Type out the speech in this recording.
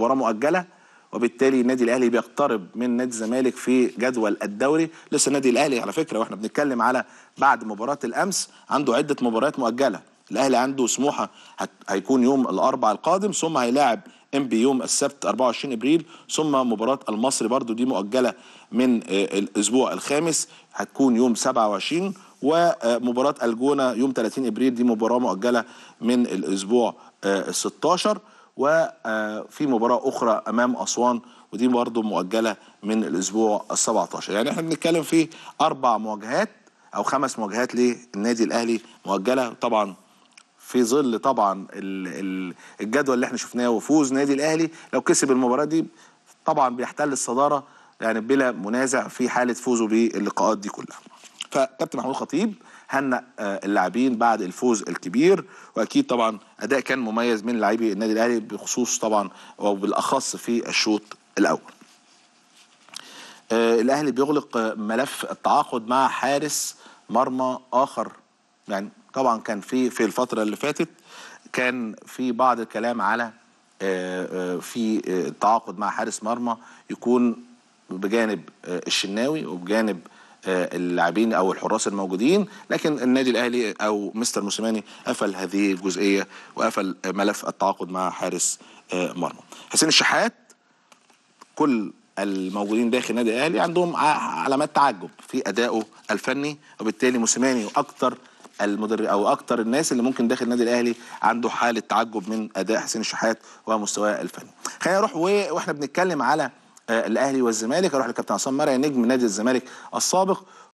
مباراه مؤجله وبالتالي النادي الاهلي بيقترب من نادي الزمالك في جدول الدوري لسه النادي الاهلي على فكره واحنا بنتكلم على بعد مباراه الامس عنده عده مباريات مؤجله الاهلي عنده سموحه هت... هيكون يوم الاربعاء القادم ثم هيلاعب انبي يوم السبت 24 ابريل ثم مباراه المصري برضو دي مؤجله من آه، الاسبوع الخامس هتكون يوم 27 ومباراه الجونه يوم 30 ابريل دي مباراه مؤجله من الاسبوع 16 آه، وفي آه، مباراة أخرى أمام أسوان ودي برضه مؤجلة من الأسبوع ال 17 يعني احنا بنتكلم في أربع مواجهات أو خمس مواجهات للنادي الأهلي مؤجلة طبعا في ظل طبعا الجدول اللي احنا شفناه وفوز نادي الأهلي لو كسب المباراة دي طبعا بيحتل الصدارة يعني بلا منازع في حالة فوزه باللقاءات دي كلها فكابتن محمود خطيب هنأ آه، اللاعبين بعد الفوز الكبير واكيد طبعا اداء كان مميز من لاعبي النادي الاهلي بخصوص طبعا وبالاخص في الشوط الاول آه، الاهلي بيغلق آه، ملف التعاقد مع حارس مرمى اخر يعني طبعا كان في في الفتره اللي فاتت كان في بعض الكلام على في التعاقد مع حارس مرمى يكون بجانب الشناوي وبجانب آه، اللاعبين او الحراس الموجودين لكن النادي الاهلي او مستر موسيماني قفل هذه الجزئيه وقفل ملف التعاقد مع حارس آه، مرمى حسين الشحات كل الموجودين داخل النادي الاهلي عندهم علامات تعجب في ادائه الفني وبالتالي موسيماني اكثر المدرب او اكثر الناس اللي ممكن داخل النادي الاهلي عنده حاله تعجب من اداء حسين الشحات ومستواه الفني خلينا نروح واحنا بنتكلم على آه، الاهلي والزمالك اروح للكابتن عصام مرعي نجم نادي الزمالك السابق